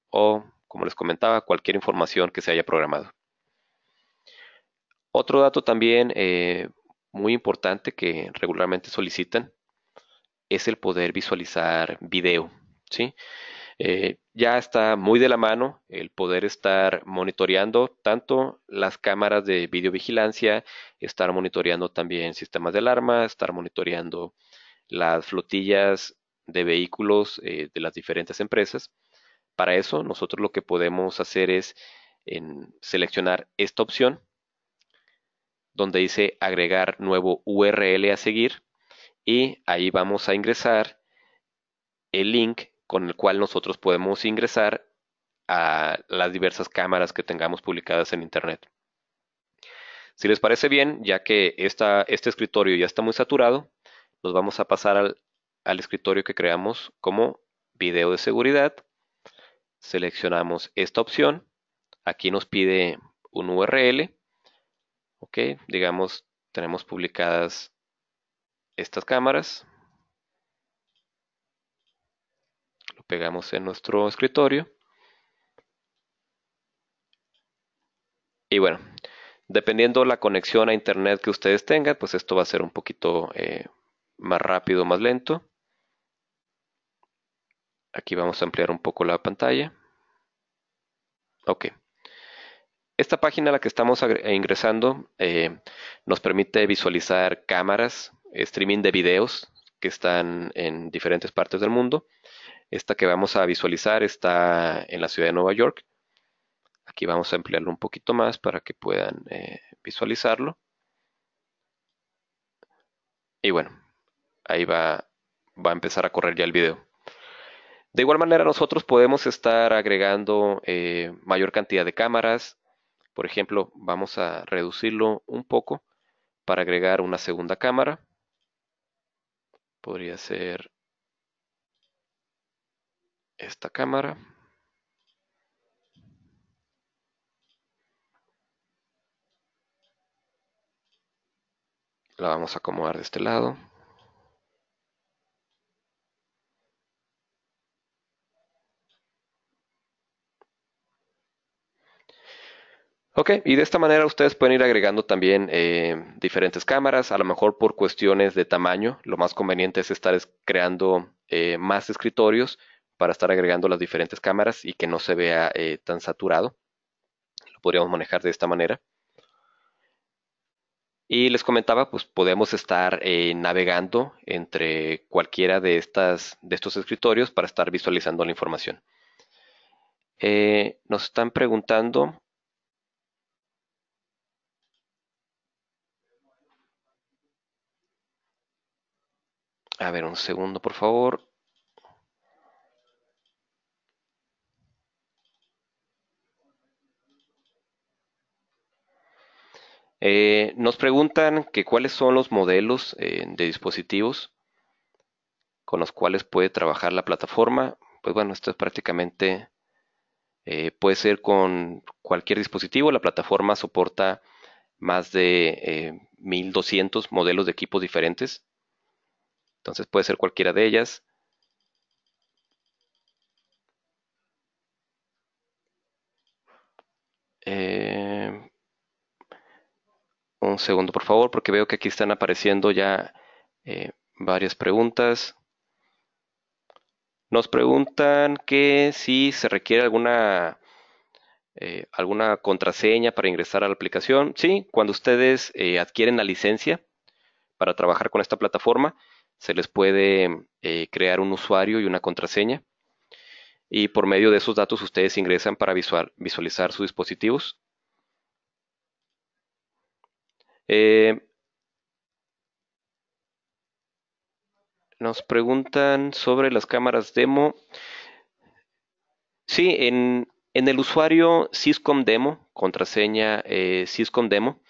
o como les comentaba, cualquier información que se haya programado. Otro dato también eh, muy importante que regularmente solicitan es el poder visualizar video. Eh, ya está muy de la mano el poder estar monitoreando tanto las cámaras de videovigilancia, estar monitoreando también sistemas de alarma, estar monitoreando las flotillas de vehículos eh, de las diferentes empresas para eso nosotros lo que podemos hacer es seleccionar esta opción donde dice agregar nuevo URL a seguir y ahí vamos a ingresar el link con el cual nosotros podemos ingresar a las diversas cámaras que tengamos publicadas en internet. Si les parece bien, ya que este escritorio ya está muy saturado, nos vamos a pasar al escritorio que creamos como video de seguridad seleccionamos esta opción, aquí nos pide un URL, ok, digamos tenemos publicadas estas cámaras, lo pegamos en nuestro escritorio, y bueno, dependiendo la conexión a internet que ustedes tengan, pues esto va a ser un poquito eh, más rápido, más lento. Aquí vamos a ampliar un poco la pantalla. Ok. Esta página a la que estamos eh, ingresando eh, nos permite visualizar cámaras, streaming de videos que están en diferentes partes del mundo. Esta que vamos a visualizar está en la ciudad de Nueva York. Aquí vamos a ampliarlo un poquito más para que puedan eh, visualizarlo. Y bueno, ahí va, va a empezar a correr ya el video. De igual manera, nosotros podemos estar agregando eh, mayor cantidad de cámaras. Por ejemplo, vamos a reducirlo un poco para agregar una segunda cámara. Podría ser esta cámara. La vamos a acomodar de este lado. Ok, y de esta manera ustedes pueden ir agregando también eh, diferentes cámaras, a lo mejor por cuestiones de tamaño, lo más conveniente es estar creando eh, más escritorios para estar agregando las diferentes cámaras y que no se vea eh, tan saturado. Lo podríamos manejar de esta manera. Y les comentaba, pues podemos estar navegando entre cualquiera de, estas, de estos escritorios para estar visualizando la información. nos están preguntando A ver, un segundo, por favor. Eh, nos preguntan que cuáles son los modelos eh, de dispositivos con los cuales puede trabajar la plataforma. Pues bueno, esto es prácticamente, eh, puede ser con cualquier dispositivo. La plataforma soporta más de 1200 modelos de equipos diferentes. Entonces puede ser cualquiera de ellas. Eh, un segundo, por favor, porque veo que aquí están apareciendo ya eh, varias preguntas. Nos preguntan que si se requiere alguna, eh, alguna contraseña para ingresar a la aplicación. Sí, cuando ustedes adquieren la licencia para trabajar con esta plataforma, se les puede eh, crear un usuario y una contraseña. Y por medio de esos datos ustedes ingresan para visualizar sus dispositivos. Eh, nos preguntan sobre las cámaras demo. Sí, en, el usuario Syscom Demo, contraseña eh, Demo,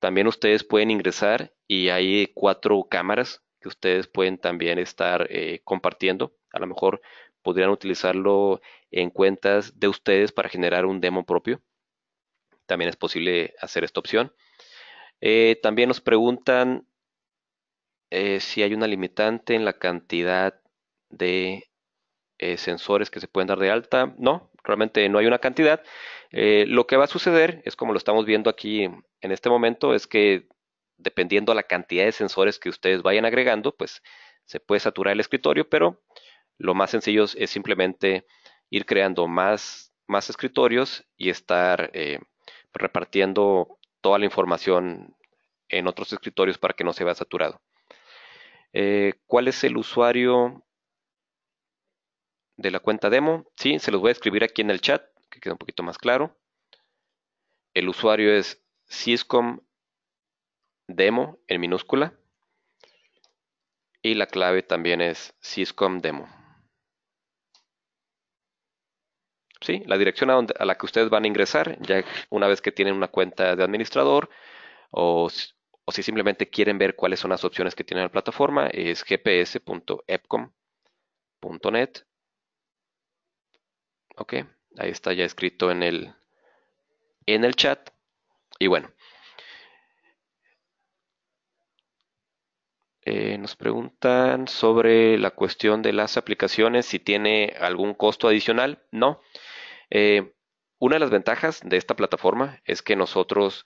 también ustedes pueden ingresar y hay cuatro cámaras que ustedes pueden también estar eh, compartiendo. A lo mejor podrían utilizarlo en cuentas de ustedes para generar un demo propio. También es posible hacer esta opción. Eh, también nos preguntan eh, si hay una limitante en la cantidad de sensores que se pueden dar de alta. No, realmente no hay una cantidad. lo que va a suceder es como lo estamos viendo aquí en este momento, es que dependiendo la cantidad de sensores que ustedes vayan agregando, pues se puede saturar el escritorio, pero lo más sencillo es simplemente ir creando más, escritorios y estar eh, repartiendo toda la información en otros escritorios para que no se vea saturado. Eh, ¿Cuál es el usuario de la cuenta demo? Sí, se los voy a escribir aquí en el chat, que quede un poquito más claro. El usuario es Syscom demo en minúscula y la clave también es syscom demo. Sí, la dirección a, la que ustedes van a ingresar, ya una vez que tienen una cuenta de administrador o, o si simplemente quieren ver cuáles son las opciones que tiene la plataforma, es gps.epcom.net. Ok, ahí está ya escrito en el, en el chat. Y bueno, Eh, nos preguntan sobre la cuestión de las aplicaciones, si tiene algún costo adicional. No. Eh, una de las ventajas de esta plataforma es que nosotros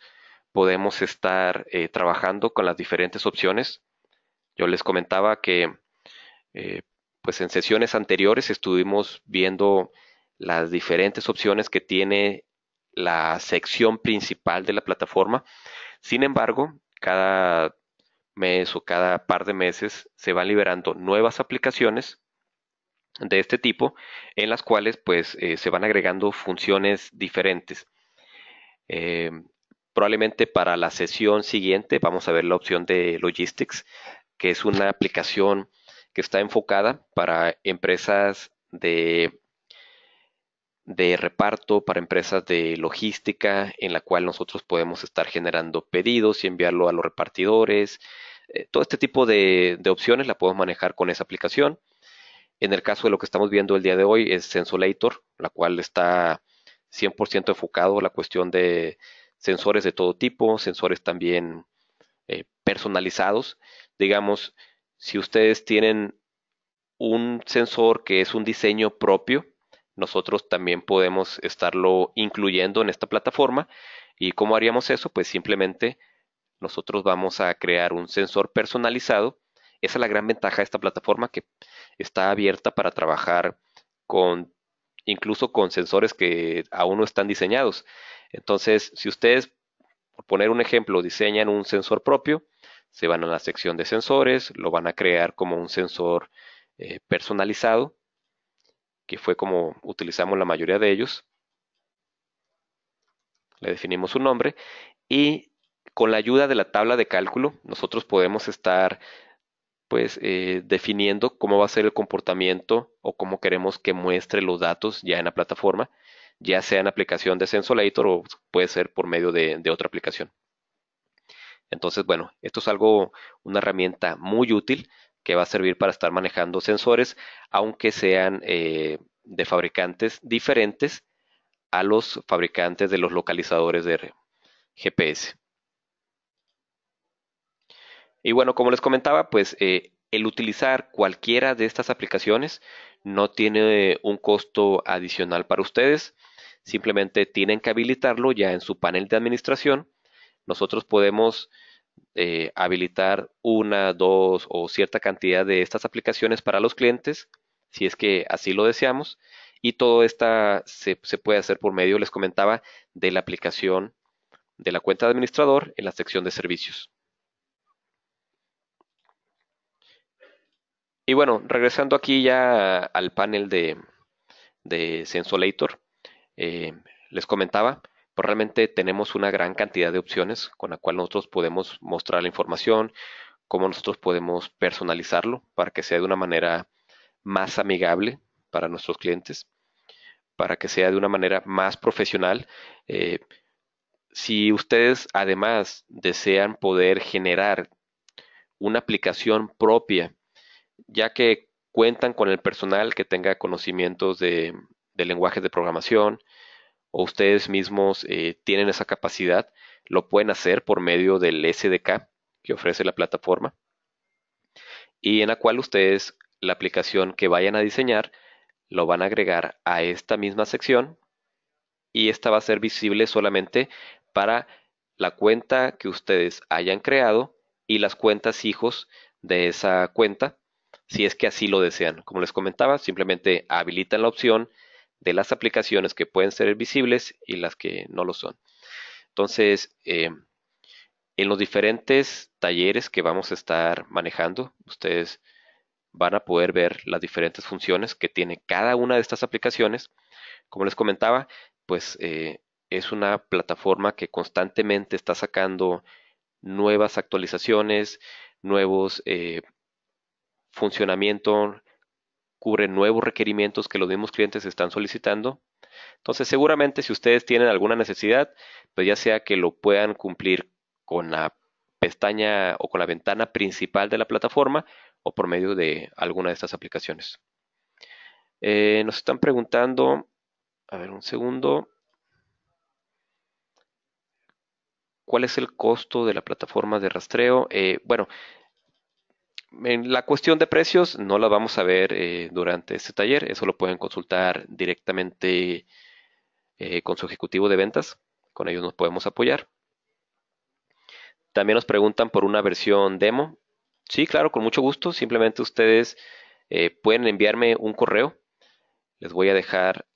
podemos estar eh, trabajando con las diferentes opciones. Yo les comentaba que pues en sesiones anteriores estuvimos viendo las diferentes opciones que tiene la sección principal de la plataforma. Sin embargo, cada mes o cada par de meses se van liberando nuevas aplicaciones de este tipo en las cuales pues eh, se van agregando funciones diferentes. Eh, probablemente para la sesión siguiente vamos a ver la opción de Logistics, que es una aplicación que está enfocada para empresas de de reparto para empresas de logística en la cual nosotros podemos estar generando pedidos y enviarlo a los repartidores. Eh, todo este tipo de, opciones la podemos manejar con esa aplicación. En el caso de lo que estamos viendo el día de hoy es Sensolator, la cual está 100% enfocado a la cuestión de sensores de todo tipo, sensores también eh, personalizados. Digamos, si ustedes tienen un sensor que es un diseño propio, nosotros también podemos estarlo incluyendo en esta plataforma. ¿Y cómo haríamos eso? Pues simplemente nosotros vamos a crear un sensor personalizado. Esa es la gran ventaja de esta plataforma que está abierta para trabajar con incluso con sensores que aún no están diseñados. Entonces, si ustedes, por poner un ejemplo, diseñan un sensor propio, se van a la sección de sensores, lo van a crear como un sensor eh, personalizado que fue como utilizamos la mayoría de ellos. Le definimos un nombre y con la ayuda de la tabla de cálculo nosotros podemos estar pues eh, definiendo cómo va a ser el comportamiento o cómo queremos que muestre los datos ya en la plataforma, ya sea en aplicación de Sensolator o puede ser por medio de, de otra aplicación. Entonces, bueno, esto es algo, una herramienta muy útil que va a servir para estar manejando sensores, aunque sean eh, de fabricantes diferentes a los fabricantes de los localizadores de GPS. Y bueno, como les comentaba, pues eh, el utilizar cualquiera de estas aplicaciones no tiene eh, un costo adicional para ustedes. Simplemente tienen que habilitarlo ya en su panel de administración. Nosotros podemos eh, habilitar una, dos o cierta cantidad de estas aplicaciones para los clientes, si es que así lo deseamos. Y todo esto se, puede hacer por medio, les comentaba, de la aplicación de la cuenta de administrador en la sección de servicios. Y bueno, regresando aquí ya al panel de, de Sensolator, eh, les comentaba, pues, realmente tenemos una gran cantidad de opciones con la cual nosotros podemos mostrar la información, cómo nosotros podemos personalizarlo para que sea de una manera más amigable para nuestros clientes, para que sea de una manera más profesional. Eh, si ustedes además desean poder generar una aplicación propia, ya que cuentan con el personal que tenga conocimientos de, de lenguajes de programación, o ustedes mismos eh, tienen esa capacidad, lo pueden hacer por medio del SDK que ofrece la plataforma y en la cual ustedes la aplicación que vayan a diseñar lo van a agregar a esta misma sección y esta va a ser visible solamente para la cuenta que ustedes hayan creado y las cuentas hijos de esa cuenta si es que así lo desean. Como les comentaba, simplemente habilitan la opción de las aplicaciones que pueden ser visibles y las que no lo son. Entonces, eh, en los diferentes talleres que vamos a estar manejando, ustedes van a poder ver las diferentes funciones que tiene cada una de estas aplicaciones. Como les comentaba, pues eh, es una plataforma que constantemente está sacando nuevas actualizaciones, nuevos eh, funcionamientos, cubre nuevos requerimientos que los mismos clientes están solicitando. Entonces, seguramente si ustedes tienen alguna necesidad, pues ya sea que lo puedan cumplir con la pestaña o con la ventana principal de la plataforma o por medio de alguna de estas aplicaciones. Eh, nos están preguntando, a ver un segundo, ¿cuál es el costo de la plataforma de rastreo? Eh, bueno, en la cuestión de precios no la vamos a ver eh, durante este taller, eso lo pueden consultar directamente eh, con su ejecutivo de ventas, con ellos nos podemos apoyar. También nos preguntan por una versión demo. Sí, claro, con mucho gusto, simplemente ustedes eh, pueden enviarme un correo. Les voy a dejar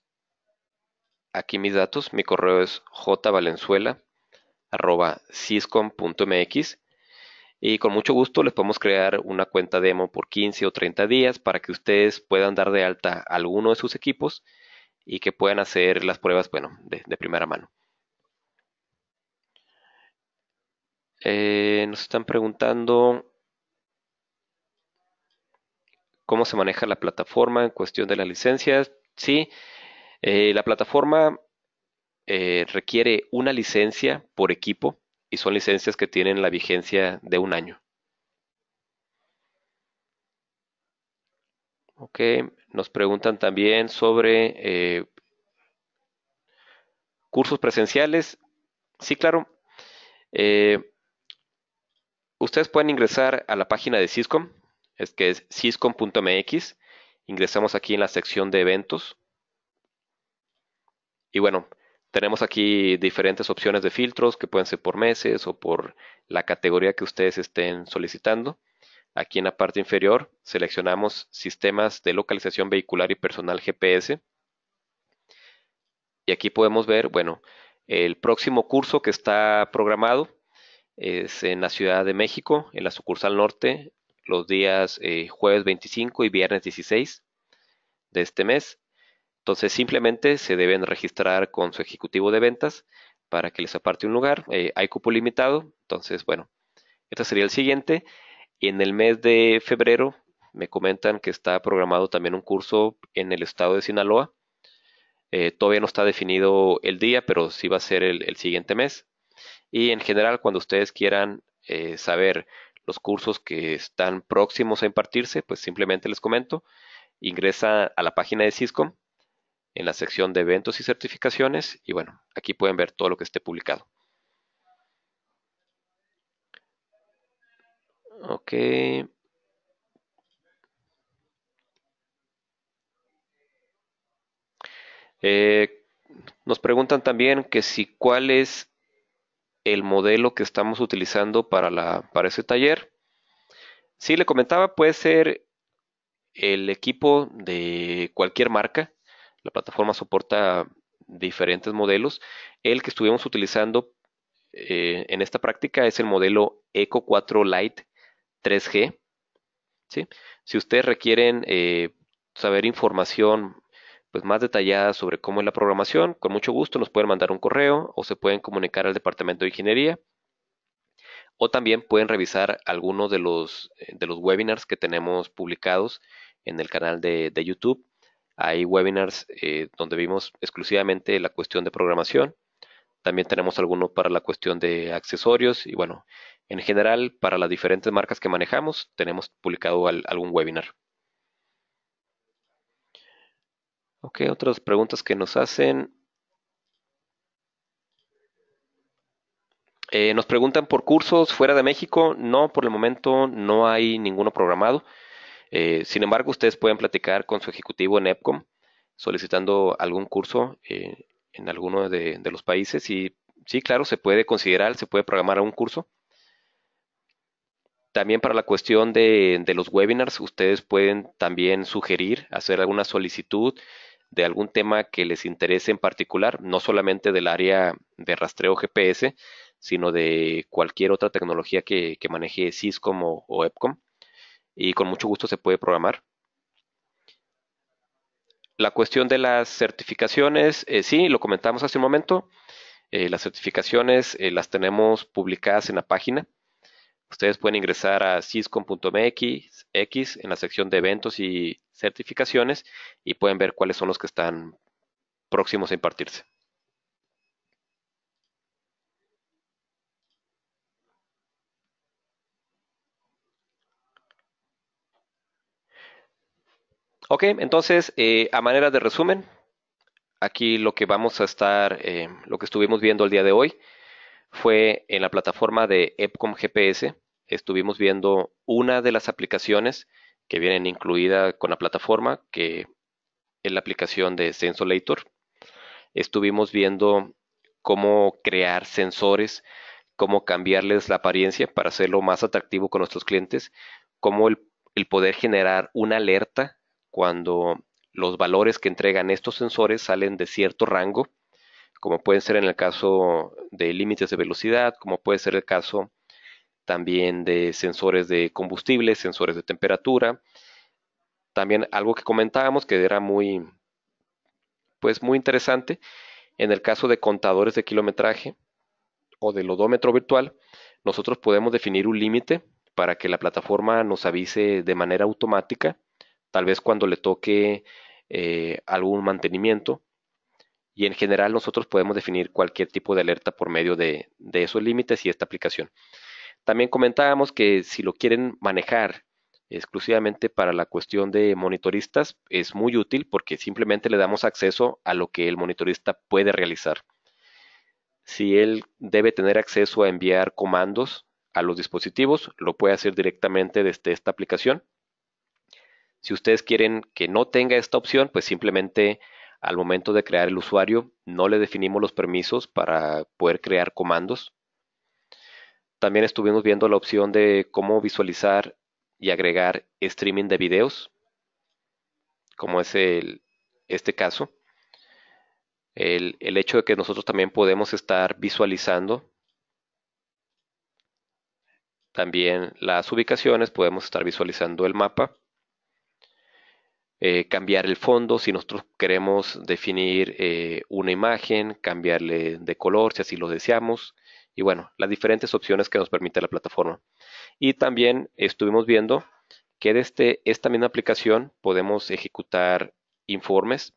aquí mis datos, mi correo es jvalenzuela.ciscom.mx y con mucho gusto les podemos crear una cuenta demo por 15 o 30 días para que ustedes puedan dar de alta alguno de sus equipos y que puedan hacer las pruebas, bueno, de, primera mano. Eh, nos están preguntando cómo se maneja la plataforma en cuestión de las licencias. Sí, eh, la plataforma eh, requiere una licencia por equipo y son licencias que tienen la vigencia de un año. Ok, nos preguntan también sobre eh, cursos presenciales. Sí, claro. Eh, ustedes pueden ingresar a la página de Ciscom, es que es cisco.mx. Ingresamos aquí en la sección de eventos. Y bueno, tenemos aquí diferentes opciones de filtros que pueden ser por meses o por la categoría que ustedes estén solicitando. Aquí en la parte inferior seleccionamos sistemas de localización vehicular y personal GPS. Y aquí podemos ver, bueno, el próximo curso que está programado es en la Ciudad de México, en la sucursal norte, los días eh, jueves 25 y viernes 16 de este mes. Entonces simplemente se deben registrar con su ejecutivo de ventas para que les aparte un lugar. Eh, hay cupo limitado, entonces bueno, este sería el siguiente. en el mes de febrero me comentan que está programado también un curso en el estado de Sinaloa. Eh, todavía no está definido el día, pero sí va a ser el, siguiente mes. Y en general, cuando ustedes quieran eh, saber los cursos que están próximos a impartirse, pues simplemente les comento, ingresa a la página de Cisco en la sección de eventos y certificaciones y bueno, aquí pueden ver todo lo que esté publicado. Ok. Eh, nos preguntan también que si cuál es el modelo que estamos utilizando para, la, para ese taller. Si le comentaba, puede ser el equipo de cualquier marca. La plataforma soporta diferentes modelos. El que estuvimos utilizando eh, en esta práctica es el modelo Eco 4 Lite 3G. Si ustedes requieren eh, saber información pues, más detallada sobre cómo es la programación, con mucho gusto nos pueden mandar un correo o se pueden comunicar al Departamento de Ingeniería. O también pueden revisar algunos de los, eh, de los webinars que tenemos publicados en el canal de YouTube hay webinars eh, donde vimos exclusivamente la cuestión de programación. También tenemos alguno para la cuestión de accesorios y bueno, en general para las diferentes marcas que manejamos tenemos publicado algún webinar. Ok, otras preguntas que nos hacen. Eh, nos preguntan por cursos fuera de México. No, por el momento no hay ninguno programado. Eh, sin embargo, ustedes pueden platicar con su ejecutivo en EPCOM solicitando algún curso eh, en alguno de, los países y sí, claro, se puede considerar, se puede programar un curso. También para la cuestión de, los webinars, ustedes pueden también sugerir hacer alguna solicitud de algún tema que les interese en particular, no solamente del área de rastreo GPS, sino de cualquier otra tecnología que, maneje Cisco o EPCOM y con mucho gusto se puede programar. La cuestión de las certificaciones, eh, sí, lo comentamos hace un momento. Eh, las certificaciones eh, las tenemos publicadas en la página. Ustedes pueden ingresar a syscom.mx en la sección de eventos y certificaciones y pueden ver cuáles son los que están próximos a impartirse. Ok, entonces, eh, a manera de resumen, aquí lo que vamos a estar, eh, lo que estuvimos viendo el día de hoy fue en la plataforma de Epcom GPS, estuvimos viendo una de las aplicaciones que vienen incluida con la plataforma, que es la aplicación de Sensolator. Estuvimos viendo cómo crear sensores, cómo cambiarles la apariencia para hacerlo más atractivo con nuestros clientes, cómo el poder generar una alerta cuando los valores que entregan estos sensores salen de cierto rango, como pueden ser en el caso de límites de velocidad, como puede ser el caso también de sensores de combustible, sensores de temperatura. También algo que comentábamos que era muy, pues muy interesante, en el caso de contadores de kilometraje o del odómetro virtual, nosotros podemos definir un límite para que la plataforma nos avise de manera automática tal vez cuando le toque eh, algún mantenimiento. Y en general nosotros podemos definir cualquier tipo de alerta por medio de esos límites y esta aplicación. También comentábamos que si lo quieren manejar exclusivamente para la cuestión de monitoristas es muy útil porque simplemente le damos acceso a lo que el monitorista puede realizar. Si él debe tener acceso a enviar comandos a los dispositivos, lo puede hacer directamente desde esta aplicación si ustedes quieren que no tenga esta opción, pues simplemente al momento de crear el usuario no le definimos los permisos para poder crear comandos. También estuvimos viendo la opción de cómo visualizar y agregar streaming de videos, como es este caso. el hecho de que nosotros también podemos estar visualizando también las ubicaciones, podemos estar visualizando el mapa eh, cambiar el fondo, si nosotros queremos definir eh, una imagen, cambiarle de color, si así lo deseamos, y bueno, las diferentes opciones que nos permite la plataforma. Y también estuvimos viendo que desde este, esta misma aplicación podemos ejecutar informes,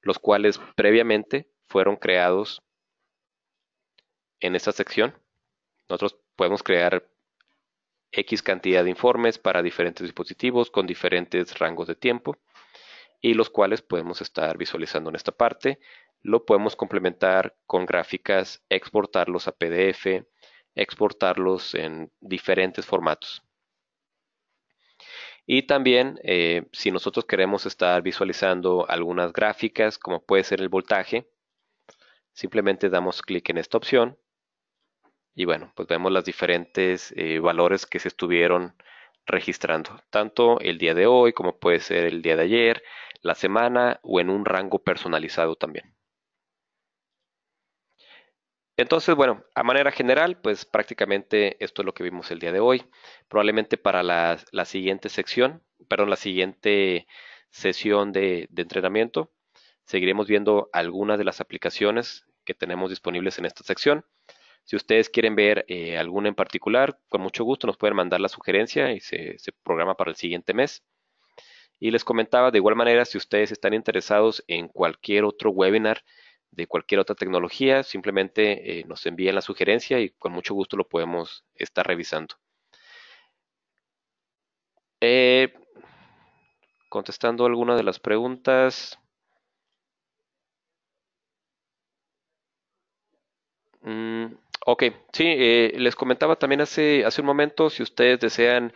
los cuales previamente fueron creados en esta sección. Nosotros podemos crear X cantidad de informes para diferentes dispositivos con diferentes rangos de tiempo y los cuales podemos estar visualizando en esta parte. Lo podemos complementar con gráficas, exportarlos a PDF, exportarlos en diferentes formatos. Y también, eh, si nosotros queremos estar visualizando algunas gráficas, como puede ser el voltaje, simplemente damos clic en esta opción. Y bueno, pues vemos los diferentes eh, valores que se estuvieron registrando, tanto el día de hoy como puede ser el día de ayer, la semana o en un rango personalizado también. Entonces, bueno, a manera general, pues prácticamente esto es lo que vimos el día de hoy. Probablemente para la, siguiente sección, perdón, la siguiente sesión de entrenamiento, seguiremos viendo algunas de las aplicaciones que tenemos disponibles en esta sección. Si ustedes quieren ver eh, alguna en particular, con mucho gusto nos pueden mandar la sugerencia y se, programa para el siguiente mes. Y les comentaba, de igual manera, si ustedes están interesados en cualquier otro webinar de cualquier otra tecnología, simplemente eh, nos envíen la sugerencia y con mucho gusto lo podemos estar revisando. Eh, contestando alguna de las preguntas. Mm, Ok, sí, eh, les comentaba también hace, hace un momento, si ustedes desean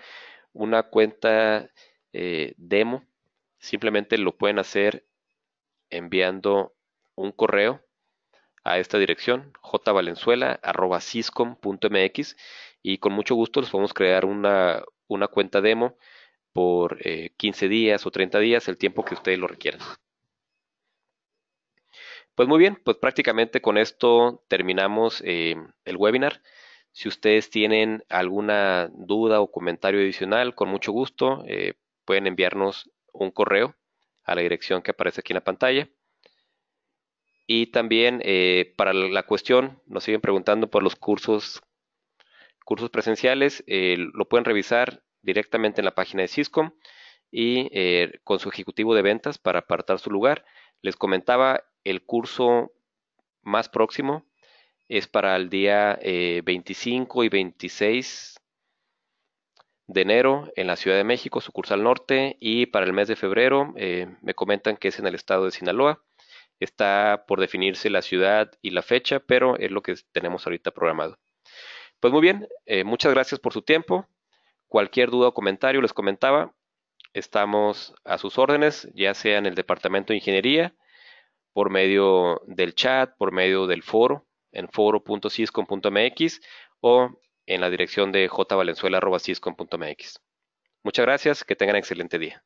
una cuenta eh, demo, simplemente lo pueden hacer enviando un correo a esta dirección, jvalenzuela.ciscom.mx y con mucho gusto les podemos crear una, cuenta demo por 15 eh, días o 30 días, el tiempo que ustedes lo requieran. Pues muy bien, pues prácticamente con esto terminamos eh, el webinar. Si ustedes tienen alguna duda o comentario adicional, con mucho gusto eh, pueden enviarnos un correo a la dirección que aparece aquí en la pantalla. Y también eh, para la cuestión, nos siguen preguntando por los cursos, cursos presenciales, lo pueden revisar directamente en la página de Cisco y con su ejecutivo de ventas para apartar su lugar. Les comentaba, el curso más próximo es para el día 25 eh, y 26 de enero en la Ciudad de México, su curso al norte, y para el mes de febrero eh, me comentan que es en el estado de Sinaloa. Está por definirse la ciudad y la fecha, pero es lo que tenemos ahorita programado. Pues muy bien, eh, muchas gracias por su tiempo. Cualquier duda o comentario, les comentaba, estamos a sus órdenes, ya sea en el Departamento de Ingeniería, por medio del chat, por medio del foro, en foro.ciscom.mx o en la dirección de jvalenzuela.ciscom.mx. Muchas gracias, que tengan excelente día.